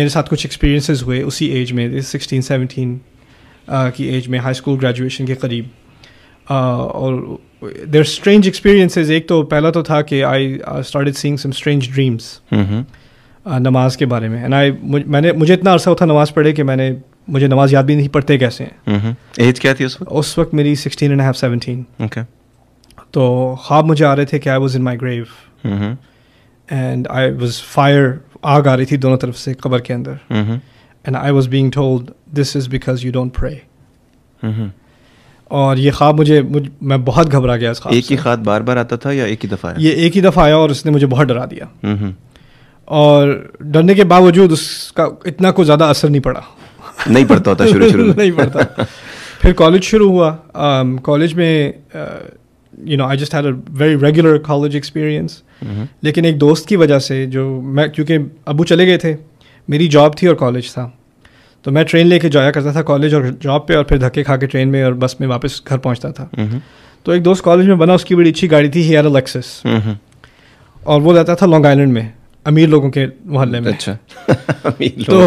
मेरे साथ कुछ एक्सपीरियंसेस हुए उसी एज में सिक्सटीन सेवनटीन uh, की एज में हाई स्कूल ग्रेजुएशन के करीब uh, और देर स्ट्रेंज एक्सपीरियंसेस एक तो पहला तो था कि I started seeing some strange dreams नमाज के बारे में एंड आई मैंने मुझे इतना अरसा था नमाज पढ़े कि मैंने मुझे नमाज याद भी नहीं पढ़ते कैसे हैं एज mm-hmm. क्या थी उस वक्त उस वक्त मेरी sixteen and half seventeen okay तो ख्वाब मुझे आ रहे थे कि I was in my grave and I was fire आग आ रही थी दोनों तरफ से कब्र के अंदर and I was being told this is because you don't pray और ये ख्वाब मुझे मुझ मैं बहुत घबरा गया इस ख्वाब एक ही ख्वाब बार बार आता था या एक ही दफ़ा आया ये एक ही दफ़ा आया और उसने मुझे बहुत डरा दिया और डरने के बावजूद उसका इतना कोई ज़्यादा असर नहीं पड़ा नहीं पड़ता होता शुरू शुरू नहीं पड़ता फिर कॉलेज शुरू हुआ कॉलेज um, में uh, you know I just had a very regular college experience लेकिन एक दोस्त की वजह से जो मैं क्योंकि अबू चले गए थे मेरी जॉब थी और कॉलेज था तो मैं ट्रेन लेके जाया करता था कॉलेज और जॉब पे और फिर धक्के खा के ट्रेन में और बस में वापस घर पहुंचता था mm-hmm. तो एक दोस्त कॉलेज में बना उसकी बड़ी अच्छी गाड़ी थी हेयर अलेक्सिस mm-hmm. और वो रहता था लॉन्ग आइलैंड में अमीर लोगों के मोहल्ले में अच्छा तो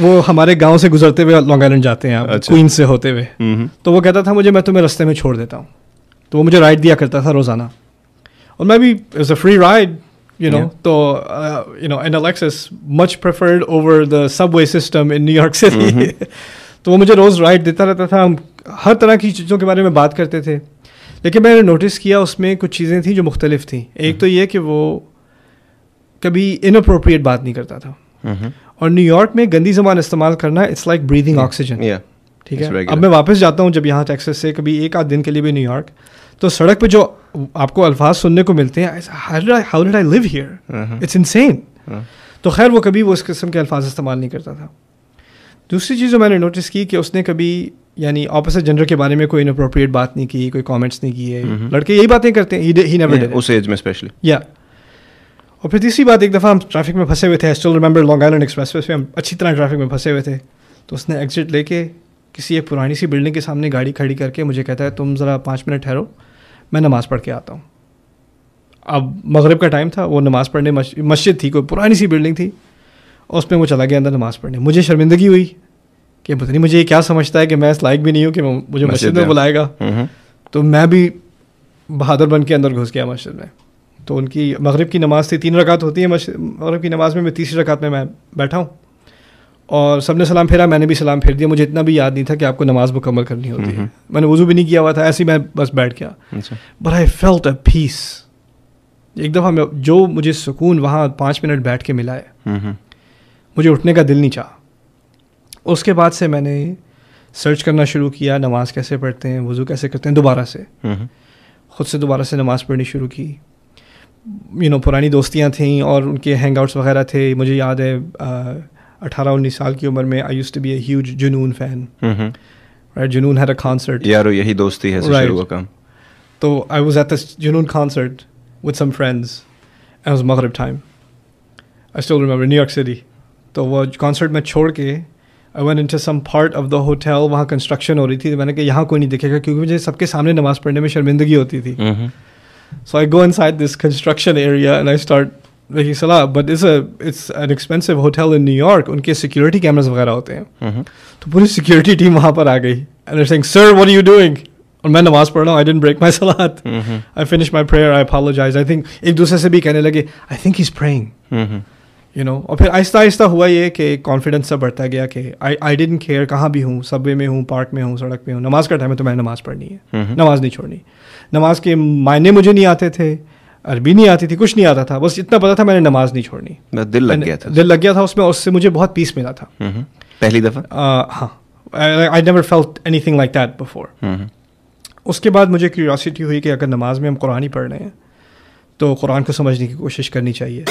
वो हमारे गांव से गुजरते हुए लॉन्ग आइलैंड जाते हैं क्वीन अच्छा। से होते हुए mm-hmm. तो वो कहता था मुझे मैं तुम्हें रस्ते में छोड़ देता हूँ तो वो मुझे राइड दिया करता था रोज़ाना और मैं भी is a free ride you know तो you know an know much preferred over the over the subway system in mm-hmm. तो वो मुझे रोज़ राइड देता रहता था हम हर तरह की चीज़ों के बारे में बात करते थे लेकिन मैंने नोटिस किया उसमें कुछ चीज़ें थी जो मुख्तलिफ थी एक mm-hmm. तो ये कि वो कभी इनअप्रोप्रिएट बात नहीं करता था mm-hmm. और न्यूयॉर्क में गंदी जबान इस्तेमाल करना इट्स लाइक ब्रीदिंग ऑक्सीजन ठीक है अब मैं वापस जाता हूँ जब यहाँ टेक्सस से कभी एक आध दिन के लिए भी न्यूयॉर्क तो सड़क पे जो आपको अल्फाज सुनने को मिलते हैं how did I live here it's insane तो खैर वो कभी वो इस किस्म के अल्फाज इस्तेमाल नहीं करता था दूसरी चीज़ जो मैंने नोटिस की कि उसने कभी यानी ऑपोजिट जेंडर के बारे में कोई इनअप्रोप्रिएट बात नहीं की कोई कॉमेंट्स नहीं किए mm-hmm. लड़के यही बातें करते हैं उस एज में स्पेशली या और फिर तीसरी बात एक दफ़ा हम ट्रैफिक में फंसे हुए थे I still remember Long Island Expressway हम अच्छी तरह ट्रैफिक में फंसे हुए थे तो उसने एग्जिट लेके किसी एक पुरानी सी बिल्डिंग के सामने गाड़ी खड़ी करके मुझे कहता है तुम ज़रा पाँच मिनट ठहरो मैं नमाज़ पढ़ के आता हूँ अब मगरब का टाइम था वो नमाज़ पढ़ने मस्जिद थी कोई पुरानी सी बिल्डिंग थी और उसमें वो चला गया अंदर नमाज़ पढ़ने मुझे शर्मिंदगी हुई कि पता नहीं मुझे ये क्या समझता है कि मैं इस लायक भी नहीं हूँ कि मुझे मस्जिद में बुलाएगा तो मैं भी बहादुर बन के अंदर घुस गया मस्जिद में तो उनकी मगरब की नमाज़ थी तीन रकात होती है मगरब की नमाज़ में मैं तीसरी रकात में मैं बैठा हूँ और सब ने सलाम फेरा मैंने भी सलाम फेर दिया मुझे इतना भी याद नहीं था कि आपको नमाज मुकम्मल करनी होती है मैंने वजू भी नहीं किया हुआ था ऐसे ही मैं बस बैठ गया but I felt a peace एक दफ़ा मैं जो मुझे सुकून वहाँ पाँच मिनट बैठ के मिला है मुझे उठने का दिल नहीं चाह उसके बाद से मैंने सर्च करना शुरू किया नमाज़ कैसे पढ़ते हैं वज़ू कैसे करते हैं दोबारा से ख़ुद से दोबारा से नमाज़ पढ़नी शुरू की यू नो पुरानी दोस्तियाँ थीं और उनके हैंग आउट्स वगैरह थे मुझे याद है अठारह उन्नीस साल की उम्र में I used to be huge Junoon fan right Junoon had a concert यही दोस्ती है शुरू काम तो I was at this Junoon concert with some friends and was मगरिब time I still remember New York city तो वो कॉन्सर्ट में छोड़ के I went into some part of the hotel वहाँ कंस्ट्रक्शन हो रही थी तो मैंने कहा यहाँ कोई नहीं दिखेगा क्योंकि मुझे सबके सामने नमाज़ पढ़ने में शर्मिंदगी होती थी so I go inside this construction area and I start वही सलाह but is it's an expensive hotel in New York उनके सिक्योरिटी कैमराज वगैरह होते हैं तो पूरी सिक्योरिटी टीम वहाँ पर आ गई and sing sir what you doing और मैं नमाज़ पढ़ रहा हूँ आई डेंट ब्रेक माई सलात I finish my prayer I apologize I think एक दूसरे से भी कहने लगे I think is praying you know और फिर आहिस्ता आहिस्ता हुआ ये कि कॉन्फिडेंस सब बढ़ता गया कि आई आई डेंट केयर कहाँ भी हूँ सबवे में हूँ पार्क में हूँ सड़क में हूँ नमाज का टाइम है तो मैंने नमाज़ पढ़नी है नमाज़ नहीं छोड़नी नमाज के मायने मुझे नहीं आते थे अरबी नहीं आती थी कुछ नहीं आता था बस इतना पता था मैंने नमाज नहीं छोड़नी दिल लग गया था दिल लग गया था उसमें उससे मुझे बहुत पीस मिला था पहली दफ़ा हाँ I never felt anything like that before उसके बाद मुझे क्यूरियासिटी हुई कि अगर नमाज में हम कुरान ही पढ़ रहे हैं तो कुरान को समझने की कोशिश करनी चाहिए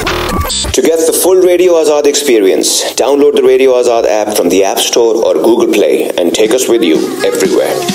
to get the full radio Azad experience download the radio Azad app from the app store और Google play and take us with you everywhere